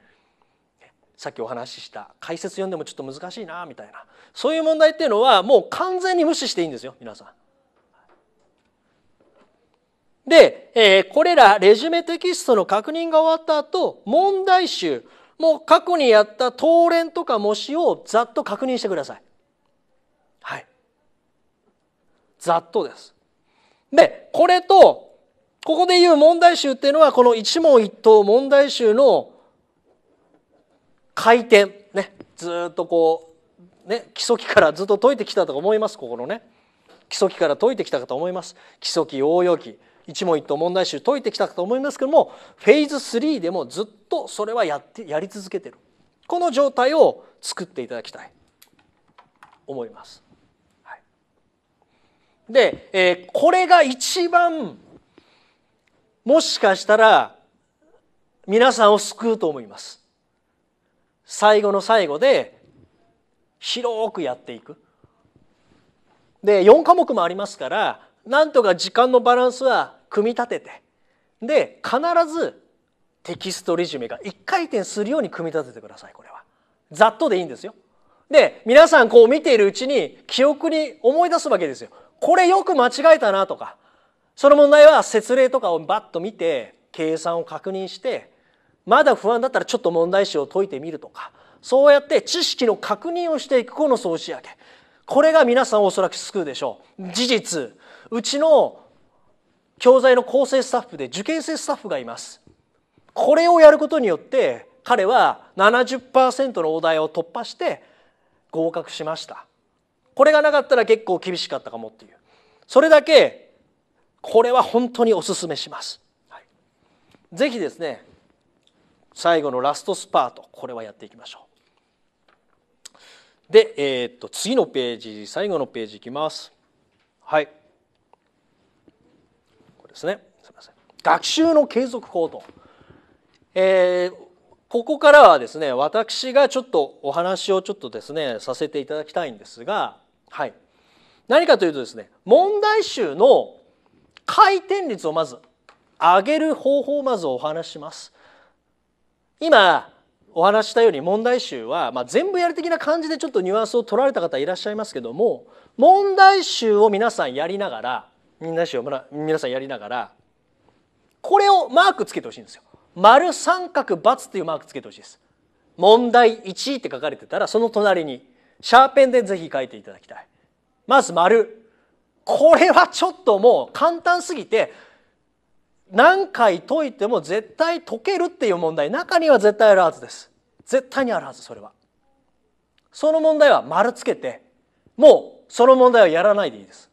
さっきお話しした解説読んでもちょっと難しいなみたいなそういう問題っていうのはもう完全に無視していいんですよ皆さん。で、えー、これらレジュメテキストの確認が終わった後問題集もう過去にやった当連とか模試をざっと確認してください。はい。ざっとです。でこれとここで言う問題集っていうのはこの一問一答問題集の回転ねずっとこうね基礎期からずっと解いてきたと思いますここのね基礎期から解いてきたかと思います基礎期、応用期。一問一答問題集解いてきたかと思いますけどもフェーズ3でもずっとそれはやってやり続けてるこの状態を作っていただきたい思います。はい、で、えー、これが一番もしかしたら皆さんを救うと思います最後の最後で広くやっていくで4科目もありますからなんとか時間のバランスは組み立ててで必ずテキストレジュメが1回転するように組み立ててくださいこれはざっとでいいんですよで皆さんこう見ているうちに記憶に思い出すわけですよこれよく間違えたなとかその問題は説明とかをバッと見て計算を確認してまだ不安だったらちょっと問題集を解いてみるとかそうやって知識の確認をしていくこの総仕上げこれが皆さんおそらく救うでしょう事実うちの教材の構成スタッフで受験生スタッフがいますこれをやることによって彼は70%のお題を突破して合格しましたこれがなかったら結構厳しかったかもっていうそれだけこれは本当におすすめします、はい、ぜひですね最後のラストスパートこれはやっていきましょうで、えー、っと次のページ最後のページいきますはいこれですねすみません学習の継続行動、えー、ここからはですね私がちょっとお話をちょっとですねさせていただきたいんですが、はい、何かというとですね問題集の回転率をまず上げる方法をまずお話します今お話したように問題集は、まあ、全部やる的な感じでちょっとニュアンスを取られた方いらっしゃいますけども問題集を皆さんやりながら問題集を皆さんやりながらこれをマークつけてほしいんですよ。丸三角×っていうマークつけてほしいです。問題1って書かれてたらその隣にシャーペンでぜひ書いていただきたい。まず丸これはちょっともう簡単すぎて何回解いても絶対解けるっていう問題中には絶対あるはずです絶対にあるはずそれはその問題は丸つけてもうその問題はやらないでいいです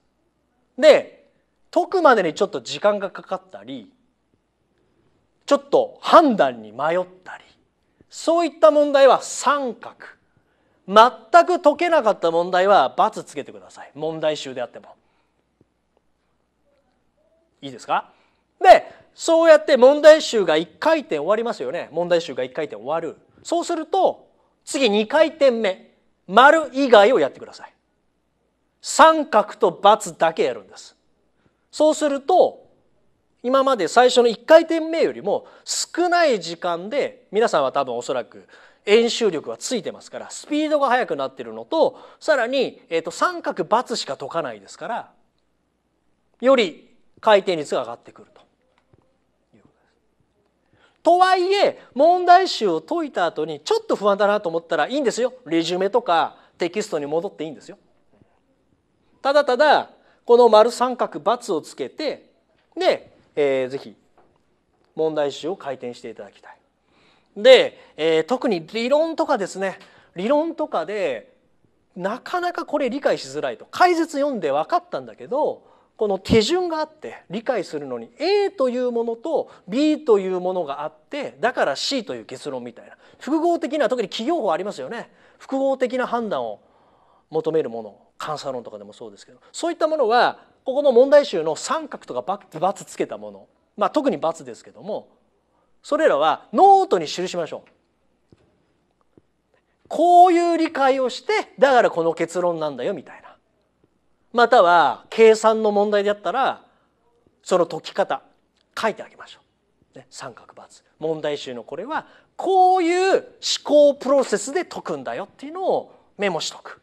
で解くまでにちょっと時間がかかったりちょっと判断に迷ったりそういった問題は三角全く解けなかった問題は×つけてください問題集であってもいいですかでそうやって問題集が1回転終わりますよね問題集が1回転終わるそうすると次2回転目丸以外をやってください三角と×だけやるんですそうすると今まで最初の1回転目よりも少ない時間で皆さんは多分おそらく演習力はついてますからスピードが速くなってるのとさらに、えー、と三角×しか解かないですからより回転率が上がってくると。とはいえ問題集を解いた後にちょっと不安だなと思ったらいいんですよレジュメとかテキストに戻っていいんですよ。ただただこの丸三角×をつけてで、えー、ぜひ問題集を回転していただきたい。で、えー、特に理論とかですね理論とかでなかなかこれ理解しづらいと解説読んで分かったんだけどこの手順があって理解するのに A というものと B というものがあってだから C という結論みたいな複合的な特に企業法ありますよね複合的な判断を求めるもの監査論とかでもそうですけどそういったものはここの問題集の三角とかバツつけたもの、まあ、特にバツですけどもそれらはノートに記しましょう。こういう理解をしてだからこの結論なんだよみたいな。または計算の問題であったらその解き方書いてあげましょう。ね、三角バツ問題集のこれはこういう思考プロセスで解くんだよっていうのをメモしとく。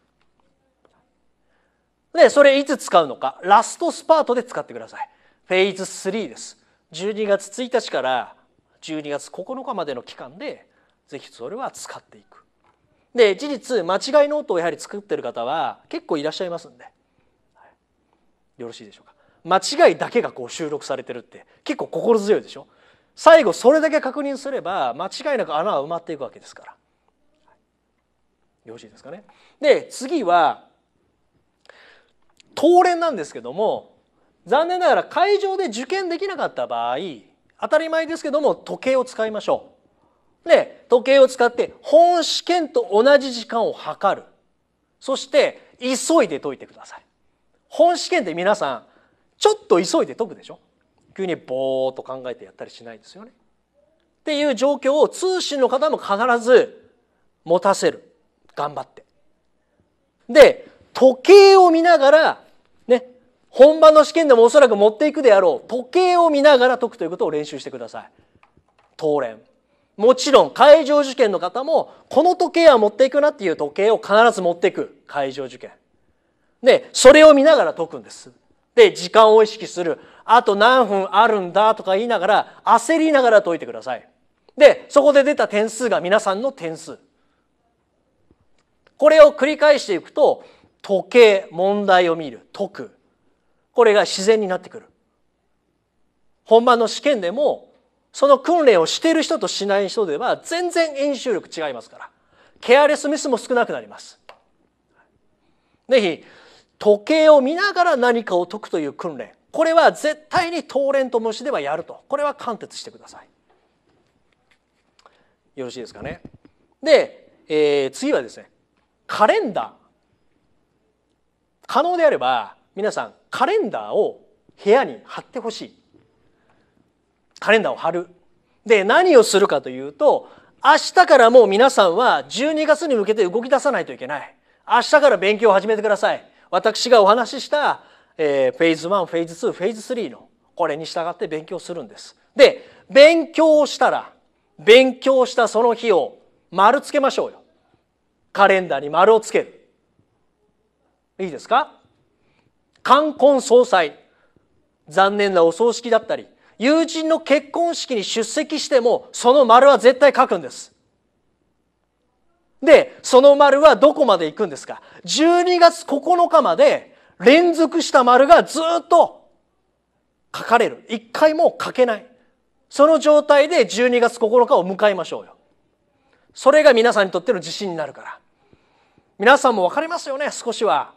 でそれいつ使うのかラストスパートで使ってください。フェーズ3です。12月1日から12月9日までの期間でぜひそれは使っていく。で事実間違いノートをやはり作ってる方は結構いらっしゃいますんでよろしいでしょうか間違いだけがこう収録されてるって結構心強いでしょ最後それだけ確認すれば間違いなく穴は埋まっていくわけですからよろしいですかねで次は当連なんですけども残念ながら会場で受験できなかった場合当たり前ですけども時計を使いましょう。で時計を使って本試験と同じ時間を測るそして急いで解いてください。本試験で皆さんちょっと急いで解くでしょ急にぼーっと考えてやったりしないですよね。っていう状況を通信の方も必ず持たせる頑張って。で時計を見ながらね本番の試験でもおそらく持っていくであろう時計を見ながら解くということを練習してください。当練もちろん会場受験の方もこの時計は持っていくなっていう時計を必ず持っていく会場受験で、それを見ながら解くんです。で、時間を意識する。あと何分あるんだとか言いながら、焦りながら解いてください。で、そこで出た点数が皆さんの点数。これを繰り返していくと、時計、問題を見る、解く。これが自然になってくる。本番の試験でも、その訓練をしている人としない人では全然演習力違いますから。ケアレスミスも少なくなります。ぜひ、時計を見ながら何かを解くという訓練これは絶対にトーレント虫ではやるとこれは貫徹してくださいよろしいですかねで、えー、次はですねカレンダー可能であれば皆さんカレンダーを部屋に貼ってほしいカレンダーを貼るで何をするかというと明日からもう皆さんは12月に向けて動き出さないといけない明日から勉強を始めてください私がお話しした、えフェーズ1フェーズ2フェーズ3のこれに従って勉強するんです。で勉強をしたら勉強したその日を丸つけましょうよ。カレンダーに丸をつける。いいですか冠婚葬祭残念なお葬式だったり友人の結婚式に出席してもその丸は絶対書くんです。でその丸はどこまで行くんですか12月9日まで連続した丸がずっと書かれる一回も書けないその状態で12月9日を迎えましょうよそれが皆さんにとっての自信になるから皆さんもわかりますよね少しは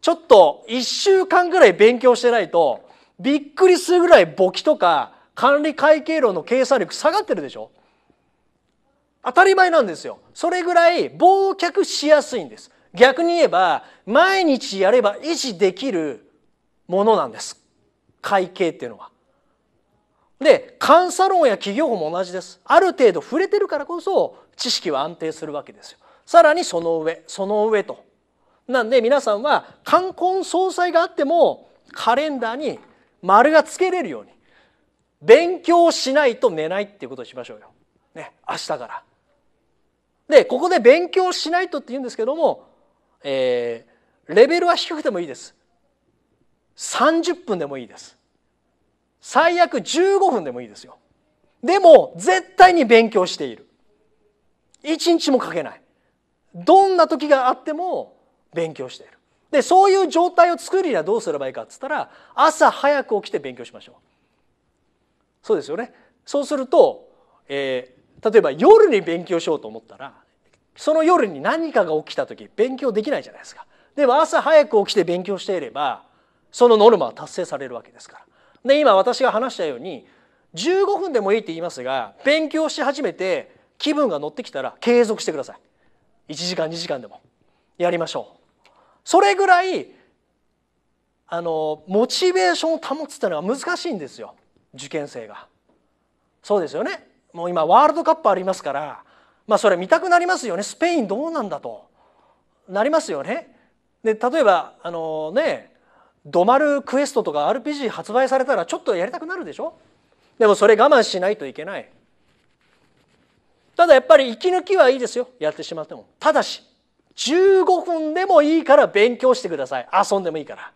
ちょっと一週間ぐらい勉強してないとびっくりするぐらい簿記とか管理会計論の計算力下がってるでしょ当たり前なんですよそれぐらい忘却しやすいんです逆に言えば毎日やれば維持できるものなんです会計っていうのはで監査論や企業法も同じですある程度触れてるからこそ知識は安定するわけですよさらにその上その上となんで皆さんは冠婚葬祭があってもカレンダーに丸がつけれるように勉強しないと寝ないっていうことをしましょうよ。ね、明日からでここで勉強しないとって言うんですけども、えー、レベルは低くてもいいです30分でもいいです最悪15分でもいいですよでも絶対に勉強している一日もかけないどんな時があっても勉強しているでそういう状態を作るにはどうすればいいかっつったら朝早く起きて勉強しましょうそうですよねそうすると、えー、例えば夜に勉強しようと思ったらその夜に何かが起きた時勉強できないじゃないですか。でも朝早く起きて勉強していればそのノルマは達成されるわけですから。で今私が話したように15分でもいいって言いますが勉強し始めて気分が乗ってきたら継続してください。1時間2時間でもやりましょう。それぐらいあのモチベーションを保つっていうのは難しいんですよ受験生が。そうですよねもう今ワールドカップありますから、まあ、それ見たくなりますよねスペインどうなんだとなりますよね。で例えばあのねドマルクエストとか RPG 発売されたらちょっとやりたくなるでしょでもそれ我慢しないといけないただやっぱり息抜きはいいですよやってしまってもただし15分でもいいから勉強してください遊んでもいいから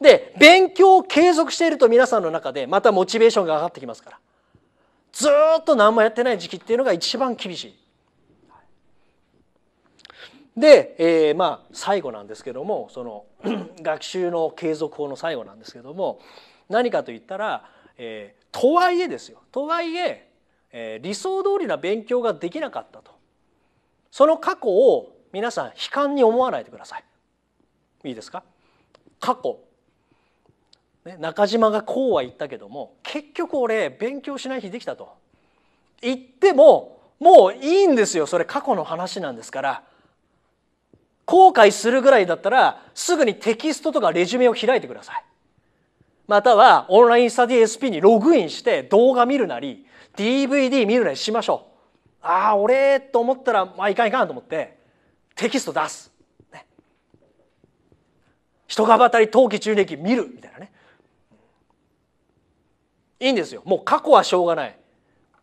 で勉強を継続していると皆さんの中でまたモチベーションが上がってきますからずっと何もやってない時期っていうのが一番厳しい。で、えー、まあ最後なんですけどもその <clears throat> 学習の継続法の最後なんですけども何かといったら、えー、とはいえですよとはいええー、理想通りな勉強ができなかったとその過去を皆さん悲観に思わないでくださいいいですか過去ね、中島がこうは言ったけども結局俺勉強しない日できたと言ってももういいんですよそれ過去の話なんですから後悔するぐらいだったらすぐにテキストとかレジュメを開いてくださいまたはオンラインスタディ SP にログインして動画見るなり DVD 見るなりしましょうああ俺と思ったらまあいかんいかんと思ってテキスト出す、ね、人がばたり冬季中年期見るみたいなねいいんですよもう過去はしょうがない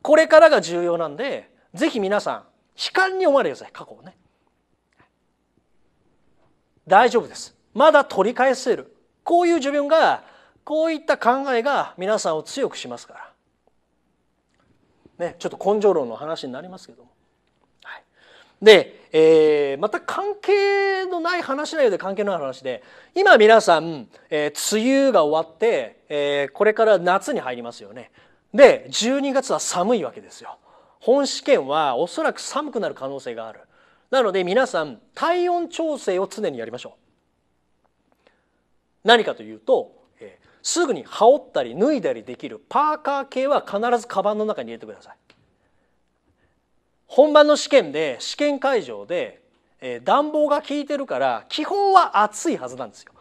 これからが重要なんで是非皆さん悲観に思われてください過去をね大丈夫ですまだ取り返せるこういう自分がこういった考えが皆さんを強くしますから、ね、ちょっと根性論の話になりますけども、はい、で、えー、また関係のない話なようで関係のない話で今皆さん、えー、梅雨が終わってえー、これから夏に入りますよねで12月は寒いわけですよ本試験はおそらく寒くなる可能性があるなので皆さん体温調整を常にやりましょう何かというと、えー、すぐに羽織ったり脱いだりできるパーカー系は必ずカバンの中に入れてください本番の試験で試験会場で、えー、暖房が効いてるから基本は暑いはずなんですよ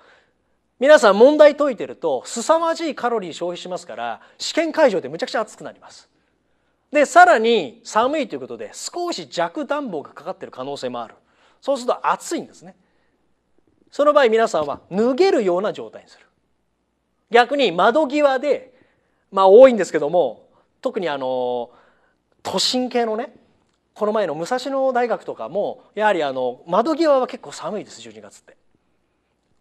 皆さん問題解いてると凄まじいカロリー消費しますから試験会場でむちゃくちゃ暑くなります。でさらに寒いということで少し弱暖房がかかってる可能性もあるそうすると暑いんですねその場合皆さんは脱げるような状態にする逆に窓際でまあ多いんですけども特にあの都心系のねこの前の武蔵野大学とかもやはりあの窓際は結構寒いです12月って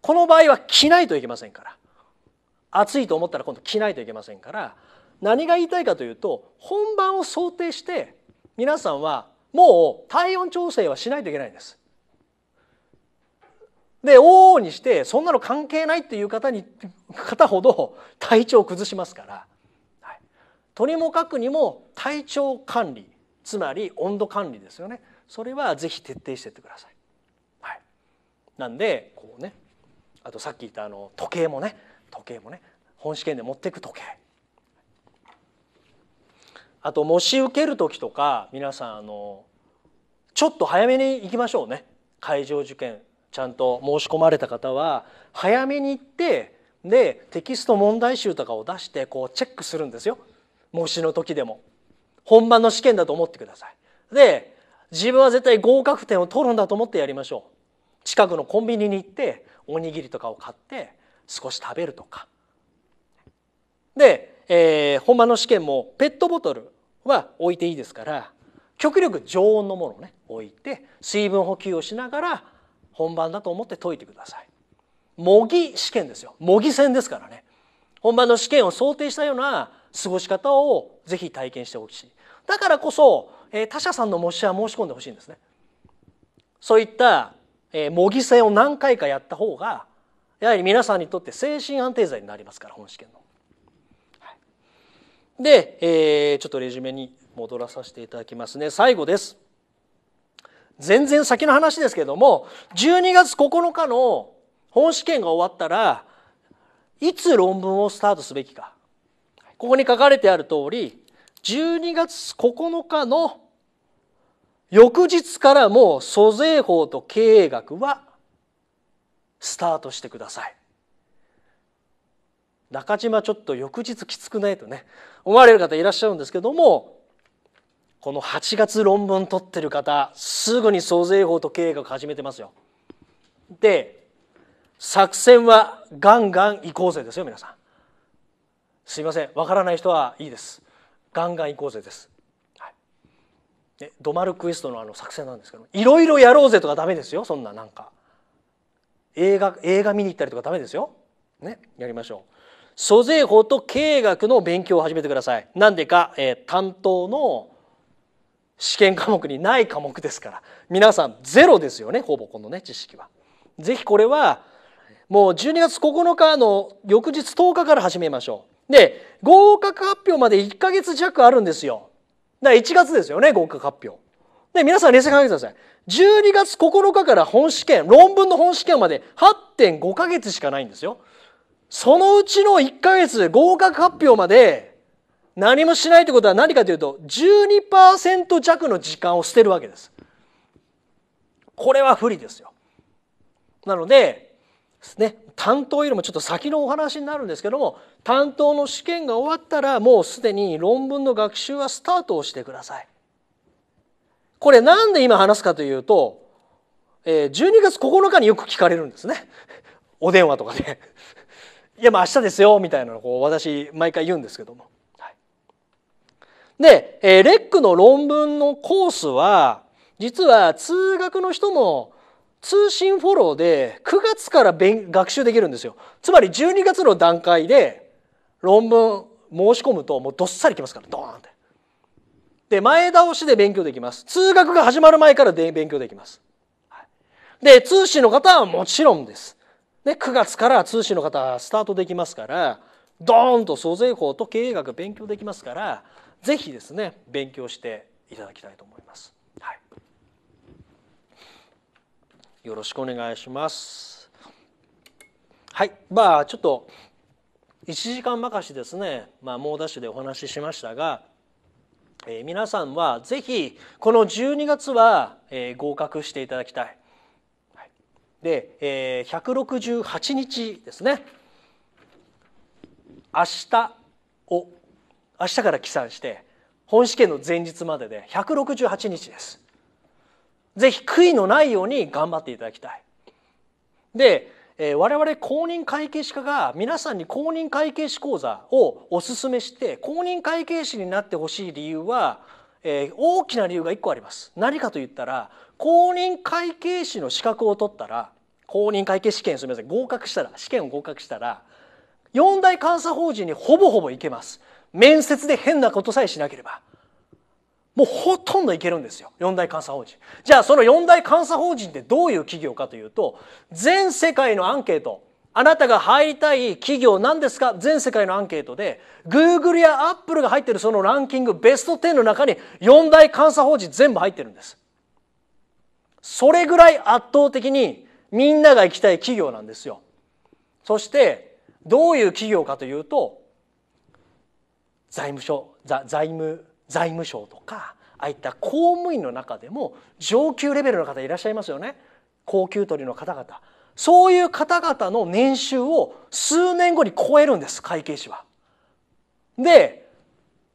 この場合は着ないといけませんから暑いと思ったら今度着ないといけませんから何が言いたいかというと本番を想定して皆さんはもう体温調整はしないといけないんです。で往々にしてそんなの関係ないっていう方に方ほど体調を崩しますから、はい、とにもかくにも体調管理つまり温度管理ですよねそれはぜひ徹底してってください。はい、なんでこうねあとさっき言ったあの時計もね時計もね本試験で持っていく時計あと模試受ける時とか皆さんあのちょっと早めに行きましょうね会場受験ちゃんと申し込まれた方は早めに行ってでテキスト問題集とかを出してこうチェックするんですよ模試の時でも本番の試験だと思ってくださいで自分は絶対合格点を取るんだと思ってやりましょう近くのコンビニに行っておにぎりとかを買って少し食べるとかで、えー、本場の試験もペットボトルは置いていいですから極力常温のものをね置いて水分補給をしながら本番だと思って解いてください。模擬試験ですよ模擬戦ですからね本番の試験を想定したような過ごし方をぜひ体験してほしいだからこそ、えー、他社さんの模試は申し込んでほしいんですねそういったえ模擬戦を何回かやった方がやはり皆さんにとって精神安定剤になりますから本試験の。で、えー、ちょっとレジュメに戻らさせていただきますね最後です。全然先の話ですけども12月9日の本試験が終わったらいつ論文をスタートすべきかここに書かれてある通り12月9日の翌日からもう租税法と経営学はスタートしてください中島ちょっと翌日きつくないとね思われる方いらっしゃるんですけどもこの8月論文取ってる方すぐに租税法と経営学始めてますよで作戦はガンガン行こうぜですよ皆さんすいませんわからない人はいいですガンガン行こうぜですね、ドマルクエストのあの作戦なんですけどいろいろやろうぜとかダメですよそんななんか映画映画見に行ったりとかダメですよ、ね、やりましょう租税法と経営学の勉強を始めてくださいなんでか、えー、担当の試験科目にない科目ですから皆さんゼロですよねほぼこのね知識は。ぜひこれはもう12月9日の翌日10日から始めましょう。で合格発表まで1か月弱あるんですよ。だから1月ですよね、合格発表。で、皆さん冷静に考えてください。12月9日から本試験、論文の本試験まで8.5ヶ月しかないんですよ。そのうちの1ヶ月合格発表まで何もしないってことは何かというと12%弱の時間を捨てるわけです。これは不利ですよ。なので、ね、担当よりもちょっと先のお話になるんですけども担当の試験が終わったらもうすでに論文の学習はスタートをしてください。これなんで今話すかというと、え12月9日によく聞かれるんですねお電話とかで。いやまあ明日ですよみたいなのをこう私毎回言うんですけども。はい、で、えレックの論文のコースは実は通学の人も通信フォローで9月から学習できるんですよ。つまり12月の段階で論文申し込むともうどっさりきますからドーンって。で前倒しで勉強できます。通学が始まる前からで勉強できます。で通信の方はもちろんです。ね、9月から通信の方はスタートできますからドーンと租税法と経営学勉強できますから是非ですね勉強していただきたいと思います。よろしくお願いしますはいまあちょっと1時間ばかしですね、まあ、猛ダッシュでお話ししましたが、えー、皆さんはぜひこの12月は、えー、合格していただきたい。はい、で、えー、168日ですね明日を明日から起算して本試験の前日までで168日です。ぜひ悔いのないように頑張っていただきたい。で、えー、我々公認会計士課が皆さんに公認会計士講座をおすすめして公認会計士になってほしい理由は、えー、大きな理由が1個あります。何かと言ったら公認会計士の資格を取ったら公認会計試験すみません合格したら試験を合格したら4大監査法人にほぼほぼ行けます。面接で変なことさえしなければ。もうほとんどいけるんですよ四大監査法人じゃあその四大監査法人ってどういう企業かというと全世界のアンケートあなたが入りたい企業なんですか全世界のアンケートで Google や Apple が入ってるそのランキングベスト10の中に四大監査法人全部入ってるんですそれぐらい圧倒的にみんなが行きたい企業なんですよそしてどういう企業かというと財務省財務財務省とかああいった公務員の中でも上級レベルの方いらっしゃいますよね高給取りの方々そういう方々の年収を数年後に超えるんです会計士は。で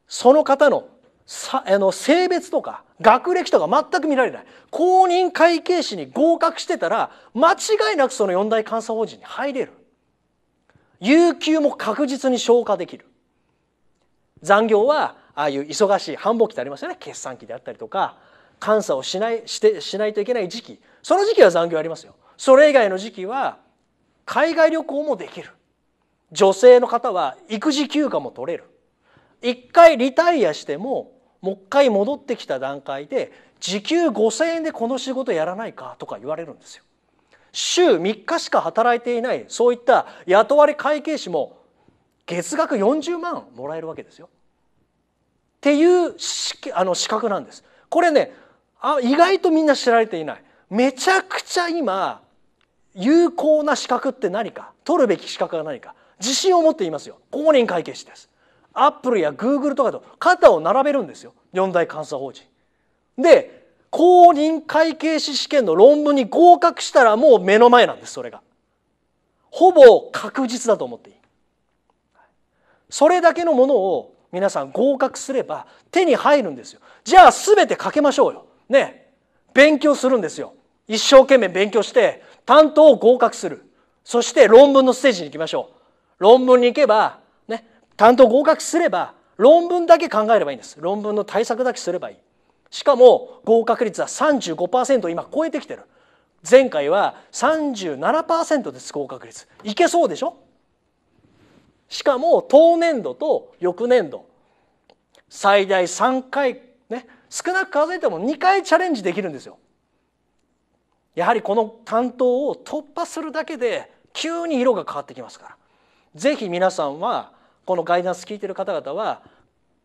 その方のさあの性別とか学歴とか全く見られない公認会計士に合格してたら間違いなくその四大監査法人に入れる有給も確実に消化できる残業はああいう忙しい繁忙期ってありますよね決算期であったりとか監査をしないしてしないといけない時期その時期は残業ありますよそれ以外の時期は海外旅行もできる女性の方は育児休暇も取れる一回リタイアしてももう一回戻ってきた段階で時給5,000円でこの仕事やらないかとか言われるんですよ。週3日しか働いていないそういった雇われ会計士も月額40万もらえるわけですよ。っていうあの資格なんです。これねあ意外とみんな知られていないめちゃくちゃ今有効な資格って何か取るべき資格が何か自信を持っていますよ公認会計士ですアップルやグーグルとかと肩を並べるんですよ四大監査法人で公認会計士試験の論文に合格したらもう目の前なんですそれがほぼ確実だと思っていいそれだけのものを皆さん合格すれば手に入るんですよじゃあ全てかけましょうよね勉強するんですよ一生懸命勉強して担当を合格するそして論文のステージに行きましょう論文に行けばね担当合格すれば論文だけ考えればいいんです論文の対策だけすればいいしかも合格率は35%を今超えてきてる前回は37%です合格率いけそうでしょしかも当年度と翌年度最大3回ね少なく数えても2回チャレンジできるんですよ。やはりこの担当を突破するだけで急に色が変わってきますから是非皆さんはこのガイダンス聞いてる方々は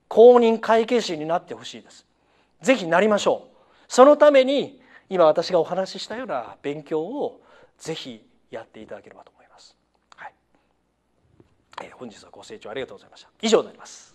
公認会計士になってほしいです。是非なりましょう。そのために今私がお話ししたような勉強を是非やっていただければと思います。本日はご清聴ありがとうございました以上になります